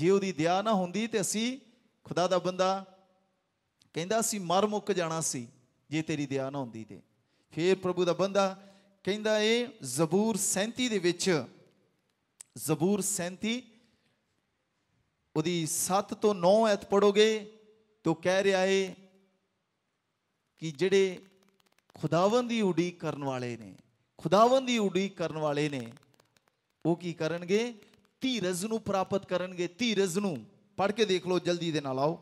ਜੇ ਉਹਦੀ ਦਇਆ ਨਾ ਹੁੰਦੀ ਤੇ ਅਸੀਂ ਖੁਦਾ ਦਾ ਬੰਦਾ ਕਹਿੰਦਾ ਸੀ ਮਰ ਮੁੱਕ ਜਾਣਾ ਸੀ ਜੇ ਤੇਰੀ ਦਇਆ ਨਾ ਹੁੰਦੀ ਤੇ ਫੇਰ ਪ੍ਰਭੂ ਦਾ ਬੰਦਾ ਕਹਿੰਦਾ ਇਹ ਜ਼ਬੂਰ 37 ਦੇ ਵਿੱਚ ਜ਼ਬੂਰ 37 ਉਹਦੀ 7 ਤੋਂ 9 ਐਤ ਪੜੋਗੇ ਤੋ ਕਹਿ ਰਿਹਾ ਏ ਕਿ ਜਿਹੜੇ ਖੁਦਾਵੰਦ ਦੀ ਉਡੀਕ ਕਰਨ ਵਾਲੇ ਨੇ ਖੁਦਾਵੰਦ ਦੀ ਉਡੀਕ ਕਰਨ ਵਾਲੇ ਨੇ ਉਹ ਕੀ ਕਰਨਗੇ ਧੀਰਜ ਨੂੰ ਪ੍ਰਾਪਤ ਕਰਨਗੇ ਧੀਰਜ ਨੂੰ ਪੜ੍ਹ ਕੇ ਦੇਖ ਲਓ ਜਲਦੀ ਦੇ ਨਾਲ ਆਓ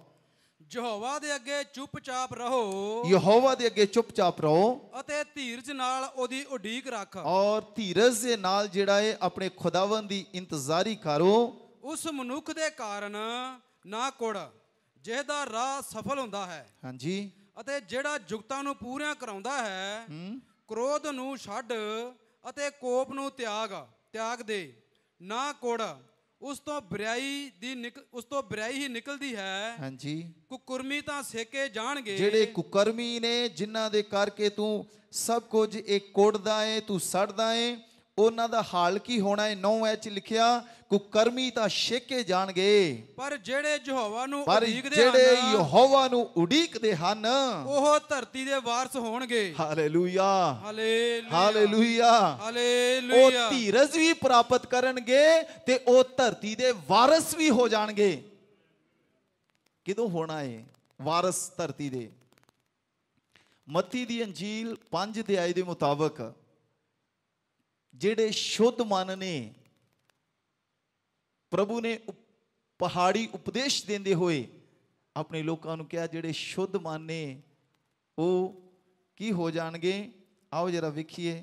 ਯਹੋਵਾ ਦੇ ਅੱਗੇ ਚੁੱਪਚਾਪ ਰਹੋ ਯਹੋਵਾ ਦੇ ਅੱਗੇ ਚੁੱਪਚਾਪ ਰਹੋ ਅਤੇ ਧੀਰਜ ਨਾਲ ਉਹਦੀ ਉਡੀਕ ਰੱਖ ਔਰ ਧੀਰਜ ਦੇ ਨਾਲ ਜਿਹੜਾ ਹੈ ਆਪਣੇ ਖੁਦਾਵੰਦ ਦੀ ਇੰਤਜ਼ਾਰੀ ਕਰੋ ਉਸ ਮਨੁੱਖ ਦੇ ਕਾਰਨ ਨਾ ਕੋੜ ਜਿਹਦਾ ਰਾਹ ਸਫਲ ਹੁੰਦਾ ਹੈ ਹਾਂਜੀ ਅਤੇ ਜਿਹੜਾ ਜੁਗਤਾਂ ਨੂੰ ਪੂਰਿਆਂ ਕਰਾਉਂਦਾ ਹੈ ਕ੍ਰੋਧ ਨੂੰ ਛੱਡ ਅਤੇ ਕੋਪ ਨੂੰ ਤਿਆਗ ਤਿਆਗ ਦੇ ਨਾ ਕੋੜ ਉਸ ਤੋਂ ਬਰਾਈ ਦੀ ਉਸ ਤੋਂ ਬਰਾਈ ਹੀ ਨਿਕਲਦੀ ਹੈ ਹਾਂਜੀ ਕੁਕਰਮੀ ਤਾਂ ਸੇਕੇ ਜਾਣਗੇ ਜਿਹੜੇ ਕੁਕਰਮੀ ਨੇ ਜਿਨ੍ਹਾਂ ਦੇ ਕਰਕੇ ਤੂੰ ਸਭ ਕੁਝ ਇਹ ਕੋੜਦਾ ਏ ਤੂੰ ਸੜਦਾ ਏ ਉਹਨਾਂ ਦਾ ਹਾਲ ਕੀ ਹੋਣਾ ਹੈ 9 ਐਚ ਲਿਖਿਆ ਕੁਕਰਮੀ ਤਾਂ ਛੇਕੇ ਜਾਣਗੇ ਪਰ ਜਿਹੜੇ ਯਹੋਵਾ ਨੂੰ ਉਡੀਕਦੇ ਹਨ ਜਿਹੜੇ ਯਹੋਵਾ ਨੂੰ ਉਡੀਕਦੇ ਹਨ ਉਹ ਧਰਤੀ ਦੇ ਵਾਰਸ ਹੋਣਗੇ ਹਾਲੇਲੂਇਆ ਹਾਲੇਲੂਇਆ ਹਾਲੇਲੂਇਆ ਉਹ ਧੀਰਜ ਵੀ ਪ੍ਰਾਪਤ ਕਰਨਗੇ ਤੇ ਉਹ ਧਰਤੀ ਦੇ ਵਾਰਸ ਵੀ ਹੋ ਜਾਣਗੇ ਕਿਦੋਂ ਹੋਣਾ ਹੈ ਵਾਰਸ ਧਰਤੀ ਦੇ ਮੱਤੀ ਦੀ ਅੰਜੀਲ 5 ਦੇ ਆਇ ਦੇ ਮੁਤਾਬਕ ਜਿਹੜੇ ਸ਼ੁੱਧ ਮਨ ਨੇ ਪ੍ਰਭੂ ਨੇ ਪਹਾੜੀ ਉਪਦੇਸ਼ ਦਿੰਦੇ ਹੋਏ ਆਪਣੇ ਲੋਕਾਂ ਨੂੰ ਕਿਹਾ ਜਿਹੜੇ ਸ਼ੁੱਧ ਮਨ ਨੇ ਉਹ ਕੀ ਹੋ ਜਾਣਗੇ ਆਓ ਜਰਾ ਵੇਖੀਏ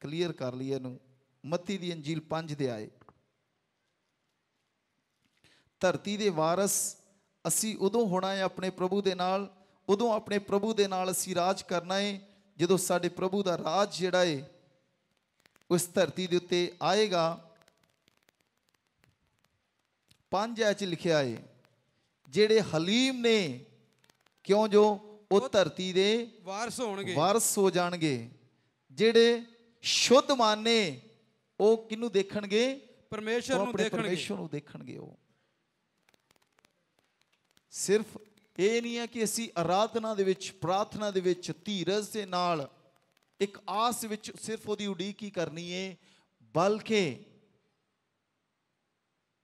ਕਲੀਅਰ ਕਰ ਲਈਏ ਇਹਨੂੰ ਮੱਤੀ ਦੀ ਅੰਜੀਲ 5 ਦੇ ਆਏ ਧਰਤੀ ਦੇ ਵਾਰਸ ਅਸੀਂ ਉਦੋਂ ਹੋਣਾ ਹੈ ਆਪਣੇ ਪ੍ਰਭੂ ਦੇ ਨਾਲ ਉਦੋਂ ਆਪਣੇ ਪ੍ਰਭੂ ਦੇ ਨਾਲ ਅਸੀਂ ਰਾਜ ਕਰਨਾ ਹੈ ਜਦੋਂ ਸਾਡੇ ਪ੍ਰਭੂ ਦਾ ਰਾਜ ਜਿਹੜਾ ਹੈ ਉਸ ਧਰਤੀ ਦੇ ਉੱਤੇ ਆਏਗਾ ਪੰਜ ਐਚ ਲਿਖਿਆ ਏ ਜਿਹੜੇ ਹਲੀਮ ਨੇ ਕਿਉਂ ਜੋ ਉਹ ਧਰਤੀ ਦੇ ਵਾਰਸ ਹੋਣਗੇ ਵਾਰਸ ਹੋ ਜਾਣਗੇ ਜਿਹੜੇ ਸ਼ੁੱਧ ਮਾਨੇ ਉਹ ਕਿਨੂੰ ਦੇਖਣਗੇ ਪਰਮੇਸ਼ਰ ਨੂੰ ਦੇਖਣਗੇ ਪਰਮੇਸ਼ਰ ਨੂੰ ਦੇਖਣਗੇ ਉਹ ਸਿਰਫ ਇਹ ਨਹੀਂ ਹੈ ਕਿ ਅਸੀਂ ਆਰਾਧਨਾ ਦੇ ਵਿੱਚ ਪ੍ਰਾਰਥਨਾ ਦੇ ਵਿੱਚ ਧੀਰਜ ਦੇ ਨਾਲ ਇੱਕ ਆਸ ਵਿੱਚ ਸਿਰਫ ਉਹਦੀ ਉਡੀਕ ਹੀ ਕਰਨੀ ਏ ਬਲਕਿ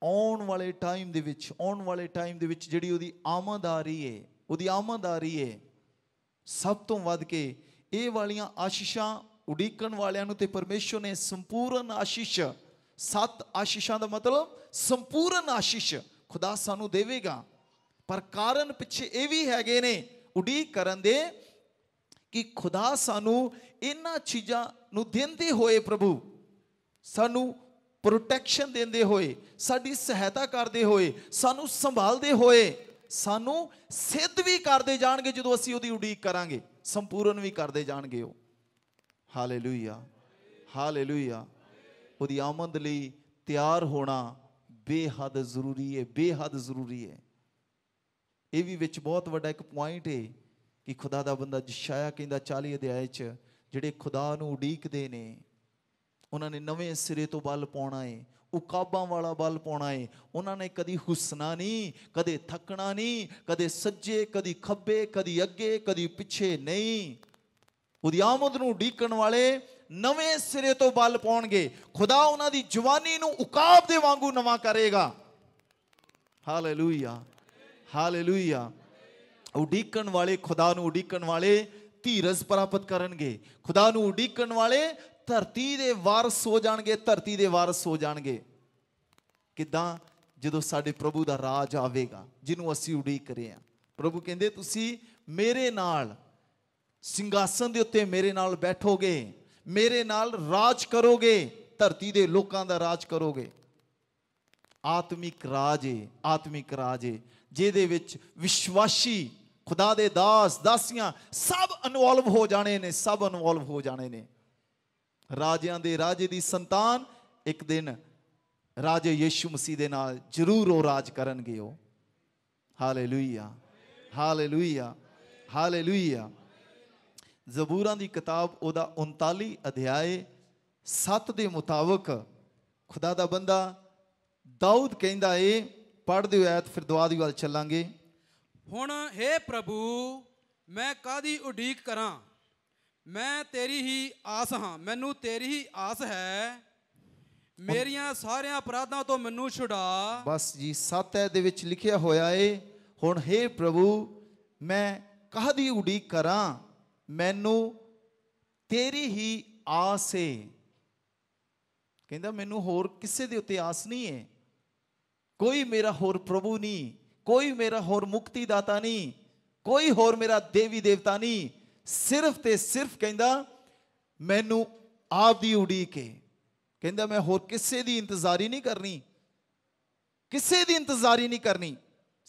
ਆਉਣ ਵਾਲੇ ਟਾਈਮ ਦੇ ਵਿੱਚ ਆਉਣ ਵਾਲੇ ਟਾਈਮ ਦੇ ਵਿੱਚ ਜਿਹੜੀ ਉਹਦੀ ਆਮਦ ਆ ਰਹੀ ਏ ਉਹਦੀ ਆਮਦ ਆ ਰਹੀ ਏ ਸਭ ਤੋਂ ਵੱਧ ਕੇ ਇਹ ਵਾਲੀਆਂ ਆਸ਼ੀਸ਼ਾਂ ਉਡੀਕਣ ਵਾਲਿਆਂ ਨੂੰ ਤੇ ਪਰਮੇਸ਼ਰ ਨੇ ਸੰਪੂਰਨ ਆਸ਼ੀਸ਼ ਸੱਤ ਆਸ਼ੀਸ਼ਾਂ ਦਾ ਮਤਲਬ ਸੰਪੂਰਨ ਆਸ਼ੀਸ਼ ਖੁਦਾ ਸਾਨੂੰ ਦੇਵੇਗਾ ਪਰ ਕਾਰਨ ਪਿੱਛੇ ਇਹ ਵੀ ਹੈਗੇ ਨੇ ਉਡੀਕ ਕਰਨ ਦੇ ਕਿ ਖੁਦਾ ਸਾਨੂੰ ਇਹਨਾਂ ਚੀਜ਼ਾਂ ਨੂੰ ਦਿੰਦੇ ਹੋਏ ਪ੍ਰਭੂ ਸਾਨੂੰ ਪ੍ਰੋਟੈਕਸ਼ਨ ਦਿੰਦੇ ਹੋਏ ਸਾਡੀ ਸਹਾਇਤਾ ਕਰਦੇ ਹੋਏ ਸਾਨੂੰ ਸੰਭਾਲਦੇ ਹੋਏ ਸਾਨੂੰ ਸਿੱਧ ਵੀ ਕਰਦੇ ਜਾਣਗੇ ਜਦੋਂ ਅਸੀਂ ਉਹਦੀ ਉਡੀਕ ਕਰਾਂਗੇ ਸੰਪੂਰਨ ਵੀ ਕਰਦੇ ਜਾਣਗੇ ਉਹ ਹਾਲੇਲੂਇਆ ਹਾਲੇਲੂਇਆ ਉਹਦੀ ਆਮਦ ਲਈ ਤਿਆਰ ਹੋਣਾ ਬੇਹੱਦ ਜ਼ਰੂਰੀ ਹੈ ਬੇਹੱਦ ਜ਼ਰੂਰੀ ਹੈ ਇਹ ਵੀ ਵਿੱਚ ਬਹੁਤ ਵੱਡਾ ਇੱਕ ਪੁਆਇੰਟ ਹੈ ਕਿ ਖੁਦਾ ਦਾ ਬੰਦਾ ਜਸ਼ਾਇਆ ਕਹਿੰਦਾ 40 ਅਧਿਆਇ 'ਚ ਜਿਹੜੇ ਖੁਦਾ ਨੂੰ ਉਡੀਕਦੇ ਨੇ ਉਹਨਾਂ ਨੇ ਨਵੇਂ ਸਿਰੇ ਤੋਂ ਬਲ ਪਾਉਣਾ ਏ ਉਕਾਬਾਂ ਵਾਲਾ ਬਲ ਪਾਉਣਾ ਏ ਉਹਨਾਂ ਨੇ ਕਦੀ ਹੁਸਨਾ ਨਹੀਂ ਕਦੇ ਥੱਕਣਾ ਨਹੀਂ ਕਦੇ ਸੱਜੇ ਕਦੀ ਖੱਬੇ ਕਦੀ ਅੱਗੇ ਕਦੀ ਪਿੱਛੇ ਨਹੀਂ ਉਹਦੀ ਆਮਦ ਨੂੰ ਡੀਕਣ ਵਾਲੇ ਨਵੇਂ ਸਿਰੇ ਤੋਂ ਬਲ ਪਾਉਣਗੇ ਖੁਦਾ ਉਹਨਾਂ ਦੀ ਜਵਾਨੀ ਨੂੰ ਉਕਾਬ ਦੇ ਵਾਂਗੂ ਨਵਾਂ ਕਰੇਗਾ ਹਾਲੇਲੂਇਆ ਹਾਲੇਲੂਇਆ ਉਡੀਕਣ ਵਾਲੇ ਖੁਦਾ ਨੂੰ ਉਡੀਕਣ ਵਾਲੇ ਧੀਰਜ ਪ੍ਰਾਪਤ ਕਰਨਗੇ ਖੁਦਾ ਨੂੰ ਉਡੀਕਣ ਵਾਲੇ ਧਰਤੀ ਦੇ ਵਾਰਸ ਹੋ ਜਾਣਗੇ ਧਰਤੀ ਦੇ ਵਾਰਸ ਹੋ ਜਾਣਗੇ ਕਿਦਾਂ ਜਦੋਂ ਸਾਡੇ ਪ੍ਰਭੂ ਦਾ ਰਾਜ ਆਵੇਗਾ ਜਿਹਨੂੰ ਅਸੀਂ ਉਡੀਕ ਰਹੇ ਹਾਂ ਪ੍ਰਭੂ ਕਹਿੰਦੇ ਤੁਸੀਂ ਮੇਰੇ ਨਾਲ ਸਿੰਘਾਸਨ ਦੇ ਉੱਤੇ ਮੇਰੇ ਨਾਲ ਬੈਠੋਗੇ ਮੇਰੇ ਨਾਲ ਰਾਜ ਕਰੋਗੇ ਧਰਤੀ ਦੇ ਲੋਕਾਂ ਦਾ ਰਾਜ ਕਰੋਗੇ ਆਤਮਿਕ ਰਾਜ ਹੈ ਆਤਮਿਕ ਰਾਜ ਹੈ ਜਿਹਦੇ ਵਿੱਚ ਵਿਸ਼ਵਾਸੀ ਖੁਦਾ ਦੇ ਦਾਸ ਦਾਸੀਆਂ ਸਭ ਇਨਵੋਲਵ ਹੋ ਜਾਣੇ ਨੇ ਸਭ ਇਨਵੋਲਵ ਹੋ ਜਾਣੇ ਨੇ ਰਾਜਿਆਂ ਦੇ ਰਾਜੇ ਦੀ ਸੰਤਾਨ ਇੱਕ ਦਿਨ ਰਾਜੇ ਯੀਸ਼ੂ ਮਸੀਹ ਦੇ ਨਾਲ ਜ਼ਰੂਰ ਉਹ ਰਾਜ ਕਰਨਗੇ ਉਹ ਹਾਲੇਲੂਇਆ ਹਾਲੇਲੂਇਆ ਹਾਲੇਲੂਇਆ ਜ਼ਬੂਰਾਂ ਦੀ ਕਿਤਾਬ ਉਹਦਾ 39 ਅਧਿਆਏ 7 ਦੇ ਮੁਤਾਬਕ ਖੁਦਾ ਦਾ ਬੰਦਾ ਦਾਊਦ ਕਹਿੰਦਾ ਏ ਪੜ੍ਹਦੇ ਹੋਇਆ ਫਿਰ ਦੁਆ ਦੀ ਵੱਲ ਚੱਲਾਂਗੇ ਹੁਣ हे ਪ੍ਰਭੂ ਮੈਂ ਕਾਦੀ ਉਡੀਕ ਕਰਾਂ ਮੈਂ ਤੇਰੀ ਹੀ ਆਸ ਹਾਂ ਮੈਨੂੰ ਤੇਰੀ ਹੀ ਆਸ ਹੈ ਮੇਰੀਆਂ ਸਾਰਿਆਂ ਅਪਰਾਧਾਂ ਤੋਂ ਮੈਨੂੰ ਛੁਡਾ ਬਸ ਜੀ 7 ਐ ਦੇ ਵਿੱਚ ਲਿਖਿਆ ਹੋਇਆ ਏ ਹੁਣ हे ਪ੍ਰਭੂ ਮੈਂ ਕਾਦੀ ਉਡੀਕ ਕਰਾਂ ਮੈਨੂੰ ਤੇਰੀ ਹੀ ਆਸ ਏ ਕਹਿੰਦਾ ਮੈਨੂੰ ਹੋਰ ਕਿਸੇ ਦੇ ਉੱਤੇ ਆਸ ਨਹੀਂ ਏ ਕੋਈ ਮੇਰਾ ਹੋਰ ਪ੍ਰਭੂ ਨਹੀਂ ਕੋਈ ਮੇਰਾ ਹੋਰ ਮੁਕਤੀ ਦਾਤਾ ਨਹੀਂ ਕੋਈ ਹੋਰ ਮੇਰਾ ਦੇਵੀ ਦੇਵਤਾ ਨਹੀਂ ਸਿਰਫ ਤੇ ਸਿਰਫ ਕਹਿੰਦਾ ਮੈਨੂੰ ਆਪ ਦੀ ਉਡੀਕ ਹੈ ਕਹਿੰਦਾ ਮੈਂ ਹੋਰ ਕਿਸੇ ਦੀ ਇੰਤਜ਼ਾਰੀ ਨਹੀਂ ਕਰਨੀ ਕਿਸੇ ਦੀ ਇੰਤਜ਼ਾਰੀ ਨਹੀਂ ਕਰਨੀ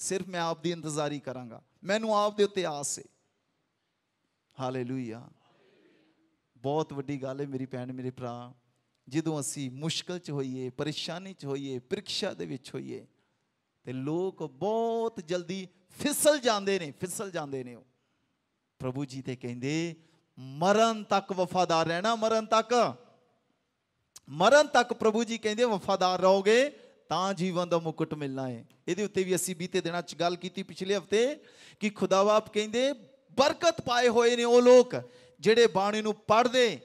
ਸਿਰਫ ਮੈਂ ਆਪ ਦੀ ਇੰਤਜ਼ਾਰੀ ਕਰਾਂਗਾ ਮੈਨੂੰ ਆਪ ਦੇ ਉੱਤੇ ਆਸ ਹੈ ਹਾਲੇਲੂਇਆ ਬਹੁਤ ਵੱਡੀ ਗੱਲ ਹੈ ਮੇਰੀ ਭੈਣ ਮੇਰੇ ਭਰਾ ਜਦੋਂ ਅਸੀਂ ਮੁਸ਼ਕਲ 'ਚ ਹੋਈਏ ਪਰੇਸ਼ਾਨੀ 'ਚ ਹੋਈਏ ਪ੍ਰੀਖਿਆ ਦੇ ਵਿੱਚ ਹੋਈਏ ਤੇ ਲੋਕ ਬਹੁਤ ਜਲਦੀ ਫਿਸਲ ਜਾਂਦੇ ਨੇ ਫਿਸਲ ਜਾਂਦੇ ਨੇ ਉਹ ਪ੍ਰਭੂ ਜੀ ਤੇ ਕਹਿੰਦੇ ਮਰਨ ਤੱਕ ਵਫਾਦਾਰ ਰਹਿਣਾ ਮਰਨ ਤੱਕ ਮਰਨ ਤੱਕ ਪ੍ਰਭੂ ਜੀ ਕਹਿੰਦੇ ਵਫਾਦਾਰ ਰਹੋਗੇ ਤਾਂ ਜੀਵਨ ਦਾ ਮੁਕਟ ਮਿਲਣਾ ਹੈ ਇਹਦੇ ਉੱਤੇ ਵੀ ਅਸੀਂ ਬੀਤੇ ਦਿਨਾਂ 'ਚ ਗੱਲ ਕੀਤੀ ਪਿਛਲੇ ਹਫਤੇ ਕਿ ਖੁਦਾਵਾਪ ਕਹਿੰਦੇ ਬਰਕਤ ਪਾਏ ਹੋਏ ਨੇ ਉਹ ਲੋਕ ਜਿਹੜੇ ਬਾਣੀ ਨੂੰ ਪੜ੍ਹਦੇ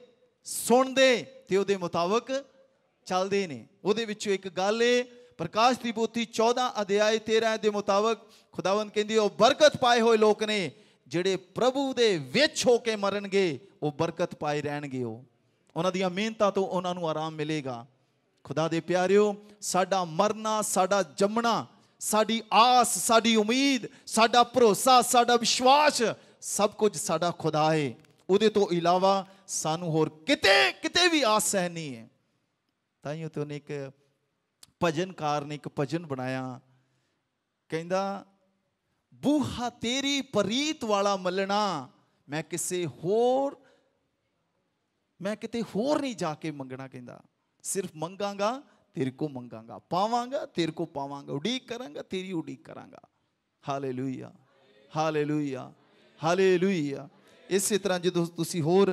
ਸੁਣਦੇ ਤੇ ਉਹਦੇ ਮੁਤਾਬਕ ਚੱਲਦੇ ਨੇ ਉਹਦੇ ਵਿੱਚੋਂ ਇੱਕ ਗੱਲ ਏ ਪ੍ਰਕਾਸ਼ ਦੀ ਬੋਤੀ 14 ਅਧਿਆਇ 13 ਦੇ ਮੁਤਾਬਕ ਖੁਦਾਵੰਦ ਕਹਿੰਦੀ ਉਹ ਬਰਕਤ ਪਾਏ ਹੋਏ ਲੋਕ ਨੇ ਜਿਹੜੇ ਪ੍ਰਭੂ ਦੇ ਵਿੱਚ ਹੋ ਕੇ ਮਰਨਗੇ ਉਹ ਬਰਕਤ ਪਾਏ ਰਹਿਣਗੇ ਉਹ ਉਹਨਾਂ ਦੀਆਂ ਮਿਹਨਤਾਂ ਤੋਂ ਉਹਨਾਂ ਨੂੰ ਆਰਾਮ ਮਿਲੇਗਾ ਖੁਦਾ ਦੇ ਪਿਆਰਿਓ ਸਾਡਾ ਮਰਨਾ ਸਾਡਾ ਜੰਮਣਾ ਸਾਡੀ ਆਸ ਸਾਡੀ ਉਮੀਦ ਸਾਡਾ ਭਰੋਸਾ ਸਾਡਾ ਵਿਸ਼ਵਾਸ ਸਭ ਕੁਝ ਸਾਡਾ ਖੁਦਾ ਹੈ ਉਹਦੇ ਤੋਂ ਇਲਾਵਾ ਸਾਨੂੰ ਹੋਰ ਕਿਤੇ ਕਿਤੇ ਵੀ ਆਸ ਨਹੀਂ ਹੈ ਤਾਂ ਹੀ ਉਹ ਤੋਂ ਇੱਕ ਭਜਨਕਾਰ ਨੇ ਇੱਕ ਭਜਨ ਬਣਾਇਆ ਕਹਿੰਦਾ ਬੂਹਾ ਤੇਰੀ ਪਰੀਤ ਵਾਲਾ ਮਲਣਾ ਮੈਂ ਕਿਸੇ ਹੋਰ ਮੈਂ ਕਿਤੇ ਹੋਰ ਨਹੀਂ ਜਾ ਕੇ ਮੰਗਣਾ ਕਹਿੰਦਾ ਸਿਰਫ ਮੰਗਾਂਗਾ ਤੇਰੇ ਕੋ ਮੰਗਾਂਗਾ ਪਾਵਾਂਗਾ ਤੇਰੇ ਕੋ ਪਾਵਾਂਗਾ ਉਡੀਕ ਕਰਾਂਗਾ ਤੇਰੀ ਉਡੀਕ ਕਰਾਂਗਾ ਹਾਲੇਲੂਇਆ ਹਾਲੇਲੂਇਆ ਹਾਲੇਲੂਇਆ ਇਸੇ ਤਰ੍ਹਾਂ ਜਦੋਂ ਤੁਸੀਂ ਹੋਰ